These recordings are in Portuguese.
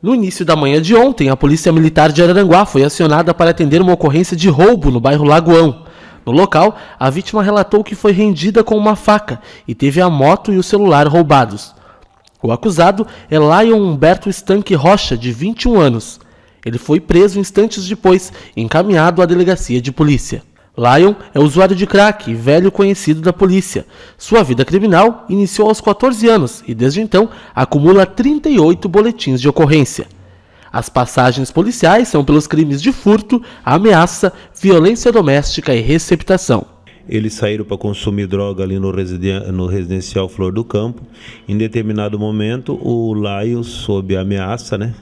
No início da manhã de ontem, a Polícia Militar de Araranguá foi acionada para atender uma ocorrência de roubo no bairro Lagoão. No local, a vítima relatou que foi rendida com uma faca e teve a moto e o celular roubados. O acusado é Lion Humberto Stanque Rocha, de 21 anos. Ele foi preso instantes depois e encaminhado à delegacia de polícia. Lion é usuário de crack e velho conhecido da polícia. Sua vida criminal iniciou aos 14 anos e desde então acumula 38 boletins de ocorrência. As passagens policiais são pelos crimes de furto, ameaça, violência doméstica e receptação. Eles saíram para consumir droga ali no, residen no residencial Flor do Campo. Em determinado momento, o Laio, sob ameaça, né?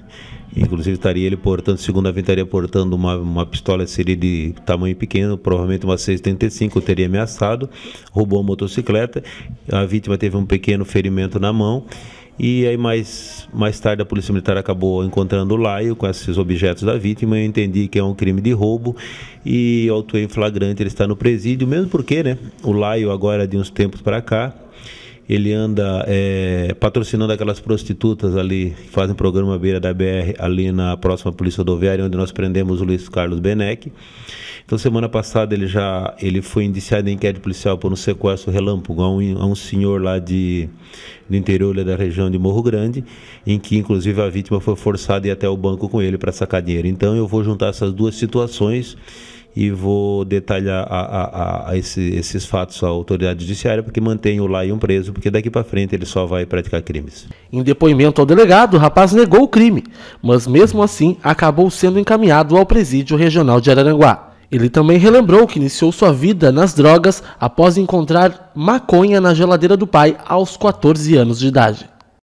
Inclusive estaria ele portando, segundo a estaria portando uma, uma pistola seria de tamanho pequeno, provavelmente uma 635, teria ameaçado, roubou a motocicleta, a vítima teve um pequeno ferimento na mão. E aí mais, mais tarde a Polícia Militar acabou encontrando o Laio com esses objetos da vítima. Eu entendi que é um crime de roubo e autuei em flagrante, ele está no presídio, mesmo porque né, o Laio agora de uns tempos para cá ele anda é, patrocinando aquelas prostitutas ali que fazem programa beira da BR ali na próxima polícia rodoviária onde nós prendemos o Luiz Carlos Beneck. Então semana passada ele já ele foi indiciado em inquérito policial por um sequestro relâmpago a um, a um senhor lá de do interior da região de Morro Grande, em que inclusive a vítima foi forçada a ir até o banco com ele para sacar dinheiro. Então eu vou juntar essas duas situações e vou detalhar a, a, a esse, esses fatos à autoridade judiciária, porque mantenho lá e um preso, porque daqui para frente ele só vai praticar crimes. Em depoimento ao delegado, o rapaz negou o crime, mas mesmo assim acabou sendo encaminhado ao presídio regional de Araranguá. Ele também relembrou que iniciou sua vida nas drogas após encontrar maconha na geladeira do pai aos 14 anos de idade.